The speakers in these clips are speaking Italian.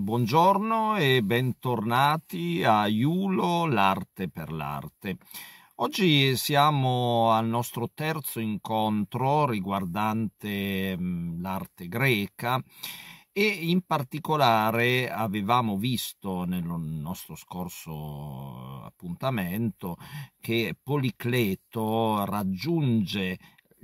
Buongiorno e bentornati a Iulo, l'arte per l'arte. Oggi siamo al nostro terzo incontro riguardante mm, l'arte greca e in particolare avevamo visto nel nostro scorso appuntamento che Policleto raggiunge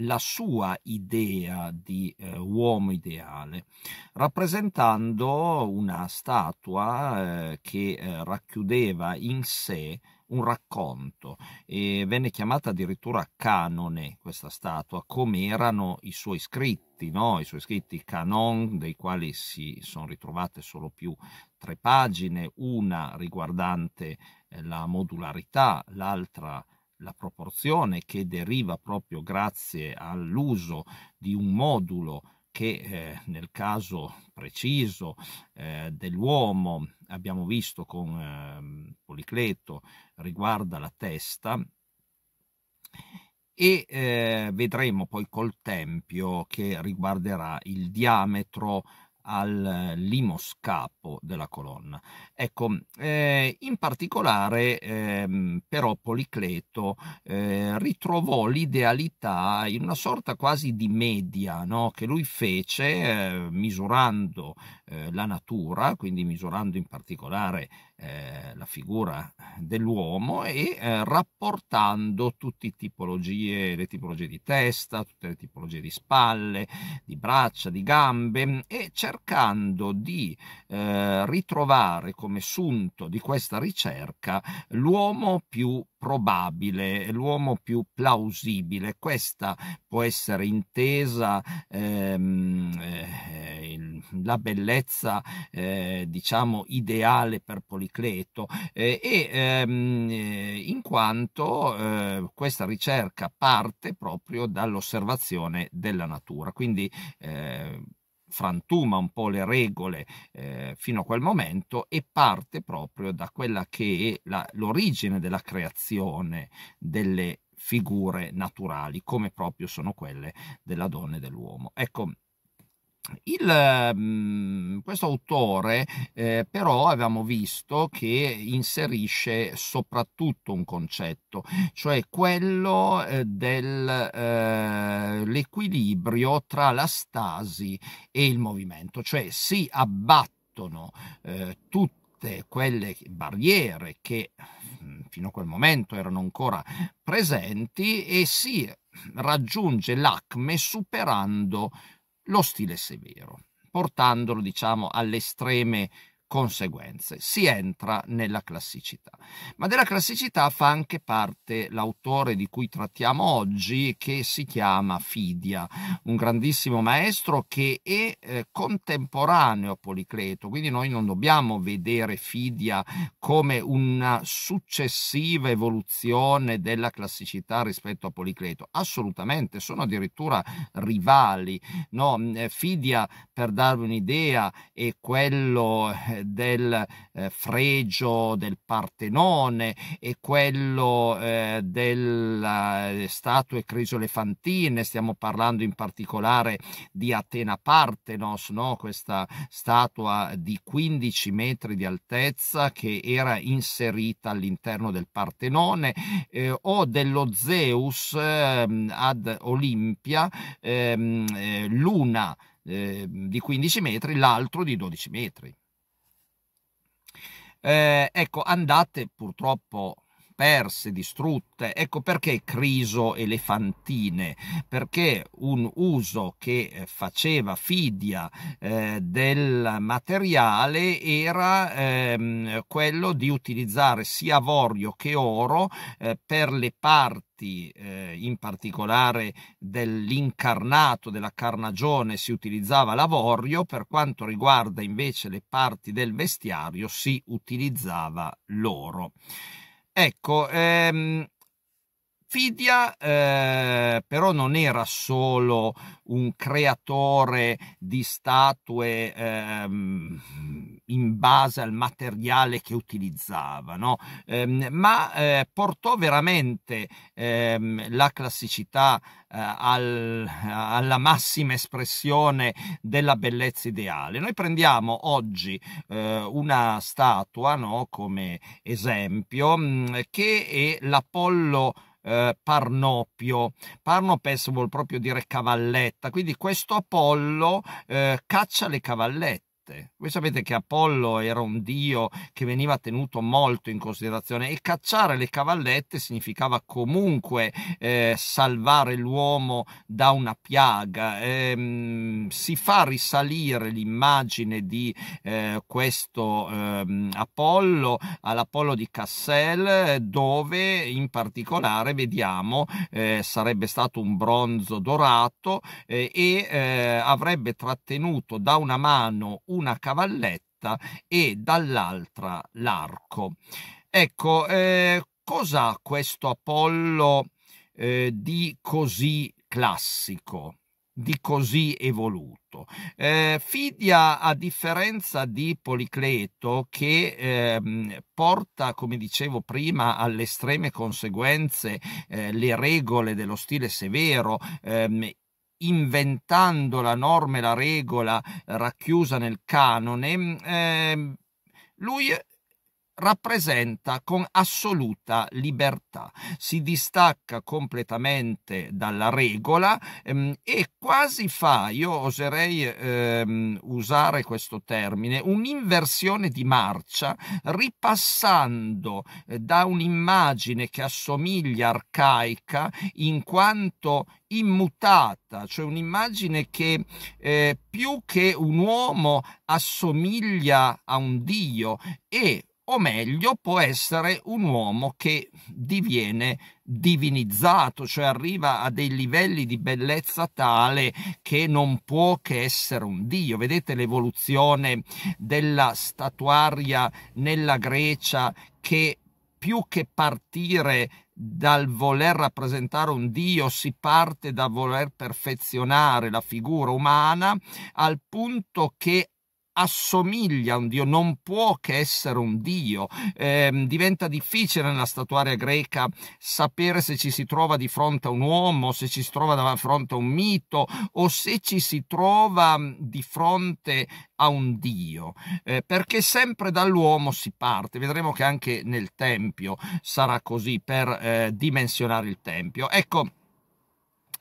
la sua idea di eh, uomo ideale, rappresentando una statua eh, che eh, racchiudeva in sé un racconto e venne chiamata addirittura canone questa statua, come erano i suoi scritti, no? i suoi scritti canon, dei quali si sono ritrovate solo più tre pagine, una riguardante eh, la modularità, l'altra la proporzione che deriva proprio grazie all'uso di un modulo che eh, nel caso preciso eh, dell'uomo abbiamo visto con eh, Policleto riguarda la testa e eh, vedremo poi col tempio che riguarderà il diametro al eh, limoscapo della colonna. Ecco, eh, in particolare eh, però Policleto eh, ritrovò l'idealità in una sorta quasi di media no? che lui fece eh, misurando eh, la natura, quindi misurando in particolare la figura dell'uomo e eh, rapportando tutte tipologie, le tipologie di testa, tutte le tipologie di spalle, di braccia, di gambe e cercando di eh, ritrovare come sunto di questa ricerca l'uomo più probabile, l'uomo più plausibile. Questa può essere intesa ehm, la bellezza eh, diciamo ideale per Policleto eh, e ehm, eh, in quanto eh, questa ricerca parte proprio dall'osservazione della natura quindi eh, frantuma un po' le regole eh, fino a quel momento e parte proprio da quella che è la, l'origine della creazione delle figure naturali, come proprio sono quelle della donna e dell'uomo. Ecco, il, mm, questo autore eh, però abbiamo visto che inserisce soprattutto un concetto, cioè quello eh, dell'equilibrio eh, tra la stasi e il movimento, cioè si abbattono eh, tutte quelle barriere che mm, fino a quel momento erano ancora presenti e si raggiunge l'acme superando lo stile severo, portandolo diciamo alle estreme conseguenze. Si entra nella classicità. Ma della classicità fa anche parte l'autore di cui trattiamo oggi, che si chiama Fidia, un grandissimo maestro che è eh, contemporaneo a Policleto, quindi noi non dobbiamo vedere Fidia come una successiva evoluzione della classicità rispetto a Policleto, assolutamente, sono addirittura rivali. No? Mm, eh, Fidia, per darvi un'idea, è quello eh, del eh, fregio del Partenone e quello eh, delle eh, statue crisolefantine, stiamo parlando in particolare di Atena Partenos, no? questa statua di 15 metri di altezza che era inserita all'interno del Partenone, eh, o dello Zeus eh, ad Olimpia, ehm, eh, l'una di 15 metri, l'altro di 12 metri. Eh, ecco, andate purtroppo perse, distrutte. Ecco perché Criso elefantine, perché un uso che eh, faceva Fidia eh, del materiale era ehm, quello di utilizzare sia avorio che oro eh, per le parti eh, in particolare dell'incarnato, della carnagione, si utilizzava l'avorio, per quanto riguarda invece le parti del vestiario si utilizzava l'oro. Ecco, ehm, Nvidia eh, però non era solo un creatore di statue ehm, in base al materiale che utilizzava, no? ehm, ma eh, portò veramente ehm, la classicità eh, al, alla massima espressione della bellezza ideale. Noi prendiamo oggi eh, una statua no, come esempio mm, che è l'Apollo Parnopio. Eh, Parnoppio. vuol proprio dire cavalletta, quindi questo Apollo eh, caccia le cavallette Marte. Voi sapete che Apollo era un dio che veniva tenuto molto in considerazione e cacciare le cavallette significava comunque eh, salvare l'uomo da una piaga. Eh, si fa risalire l'immagine di eh, questo ehm, Apollo all'Apollo di Cassel dove in particolare vediamo eh, sarebbe stato un bronzo dorato eh, e eh, avrebbe trattenuto da una mano un una cavalletta e dall'altra l'arco. Ecco, eh, cosa ha questo Apollo eh, di così classico? di così evoluto. Eh, Fidia, a differenza di Policleto, che eh, porta, come dicevo prima, alle estreme conseguenze eh, le regole dello stile severo, ehm, inventando la norma e la regola eh, racchiusa nel canone, eh, lui rappresenta con assoluta libertà, si distacca completamente dalla regola ehm, e quasi fa, io oserei ehm, usare questo termine, un'inversione di marcia ripassando eh, da un'immagine che assomiglia arcaica in quanto immutata, cioè un'immagine che eh, più che un uomo assomiglia a un dio e o meglio può essere un uomo che diviene divinizzato, cioè arriva a dei livelli di bellezza tale che non può che essere un dio. Vedete l'evoluzione della statuaria nella Grecia che più che partire dal voler rappresentare un Dio si parte da voler perfezionare la figura umana al punto che assomiglia a un dio, non può che essere un dio. Eh, diventa difficile nella statuaria greca sapere se ci si trova di fronte a un uomo, se ci si trova di fronte a un mito o se ci si trova mm, di fronte a un dio, eh, perché sempre dall'uomo si parte. Vedremo che anche nel Tempio sarà così per eh, dimensionare il Tempio. Ecco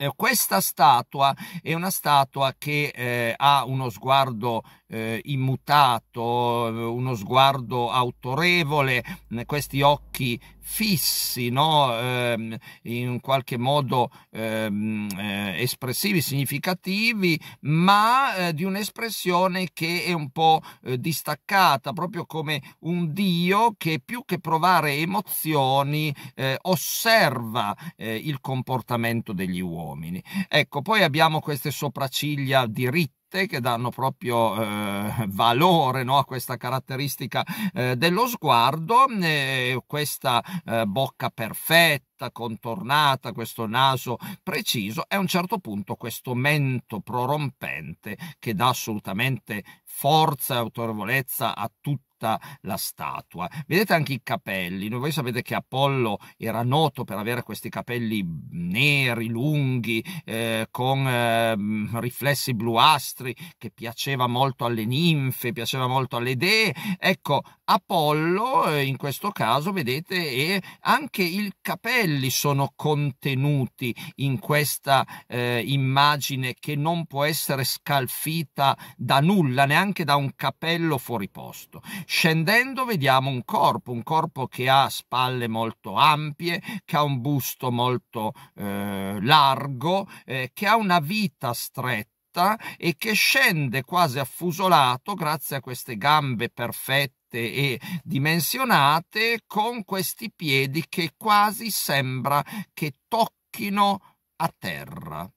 eh, questa statua è una statua che eh, ha uno sguardo eh, immutato, eh, uno sguardo autorevole, mm, questi occhi fissi, no? eh, in qualche modo ehm, eh, espressivi, significativi, ma eh, di un'espressione che è un po' eh, distaccata, proprio come un Dio che più che provare emozioni osserva il comportamento degli uomini. Ecco, poi abbiamo queste sopracciglia diritte piatte che danno proprio eh, valore no, a questa caratteristica eh, dello sguardo, eh, questa eh, bocca perfetta contornata, questo naso preciso e a un certo punto questo mento prorompente che dà assolutamente forza e autorevolezza a tutti tutta la statua. Vedete anche i capelli, voi sapete che Apollo era noto per avere questi capelli neri, lunghi, eh, con eh, riflessi bluastri, che piaceva molto alle ninfe, piaceva molto alle dee. Ecco, Apollo eh, in questo caso, vedete, e anche i capelli sono contenuti in questa eh, immagine che non può essere scalfita da nulla, neanche da un capello fuori posto. Scendendo vediamo un corpo, un corpo che ha spalle molto ampie, che ha un busto molto eh, largo, eh, che ha una vita stretta e che scende quasi affusolato grazie a queste gambe perfette e dimensionate con questi piedi che quasi sembra che tocchino a terra.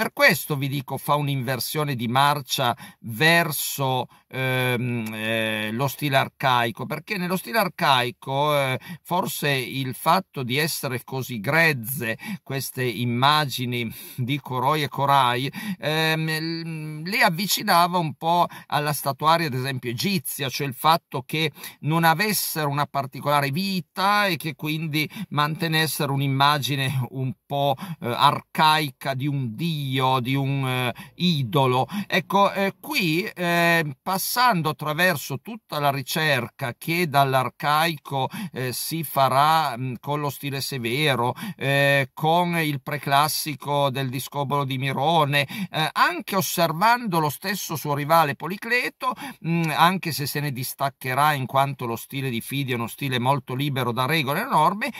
Per questo vi dico fa un'inversione di marcia verso ehm, eh, lo stile arcaico, perché nello stile arcaico eh, forse il fatto di essere così grezze queste immagini di Coroi e Corai ehm, le avvicinava un po' alla statuaria ad esempio egizia, cioè il fatto che non avessero una particolare vita e che quindi mantenessero un'immagine un po' eh, arcaica di un dio dio, di un eh, idolo. Ecco, eh, qui eh, passando attraverso tutta la ricerca che dall'arcaico eh, si farà mh, mm, con lo stile severo, eh, con il preclassico del discobolo di Mirone, eh, anche osservando lo stesso suo rivale Policleto, mh, mm, anche se se ne distaccherà in quanto lo stile di Fidio è uno stile molto libero da regole e norme,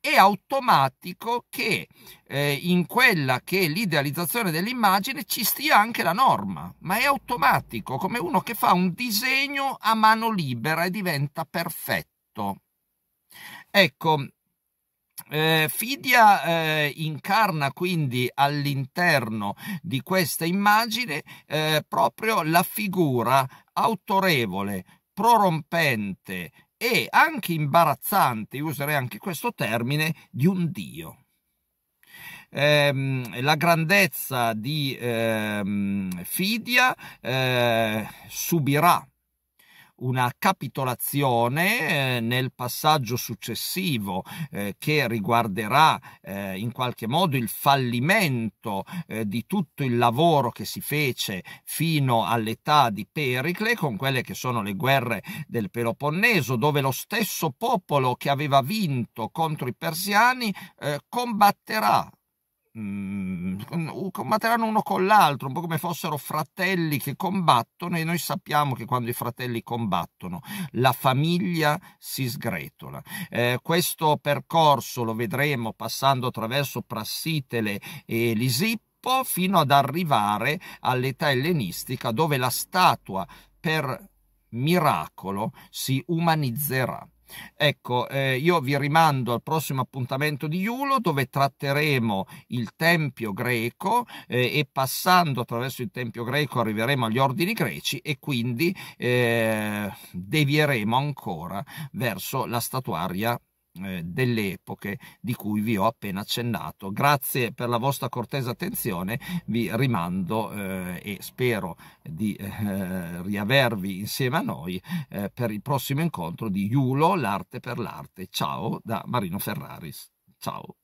è automatico che eh, in quella che è l'idealizzazione dell'immagine ci stia anche la norma, ma è automatico, come uno che fa un disegno a mano libera e diventa perfetto. Ecco, eh, Fidia eh, incarna quindi all'interno di questa immagine eh, proprio la figura autorevole, prorompente, e anche imbarazzante, userei anche questo termine, di un Dio. Eh, la grandezza di eh, Fidia eh, subirà una capitolazione eh, nel passaggio successivo eh, che riguarderà eh, in qualche modo il fallimento di tutto il lavoro che si fece fino all'età di Pericle con quelle che sono le guerre del Peloponneso dove lo stesso popolo che aveva vinto contro i persiani combatterà Mm, combatteranno uno con l'altro, un po' come fossero fratelli che combattono e noi sappiamo che quando i fratelli combattono la famiglia si sgretola. Eh, questo percorso lo vedremo passando attraverso Prassitele e Lisippo fino ad arrivare all'età ellenistica dove la statua per miracolo si umanizzerà. Ecco, eh, io vi rimando al prossimo appuntamento di Iulo dove tratteremo il Tempio greco eh, e passando attraverso il Tempio greco arriveremo agli ordini greci e quindi eh, devieremo ancora verso la statuaria eh, delle epoche di cui vi ho appena accennato. Grazie per la vostra cortesa attenzione, vi rimando eh, e spero di eh, riavervi insieme a noi eh, per il prossimo incontro di Iulo, l'arte per l'arte. Ciao da Marino Ferraris. Ciao.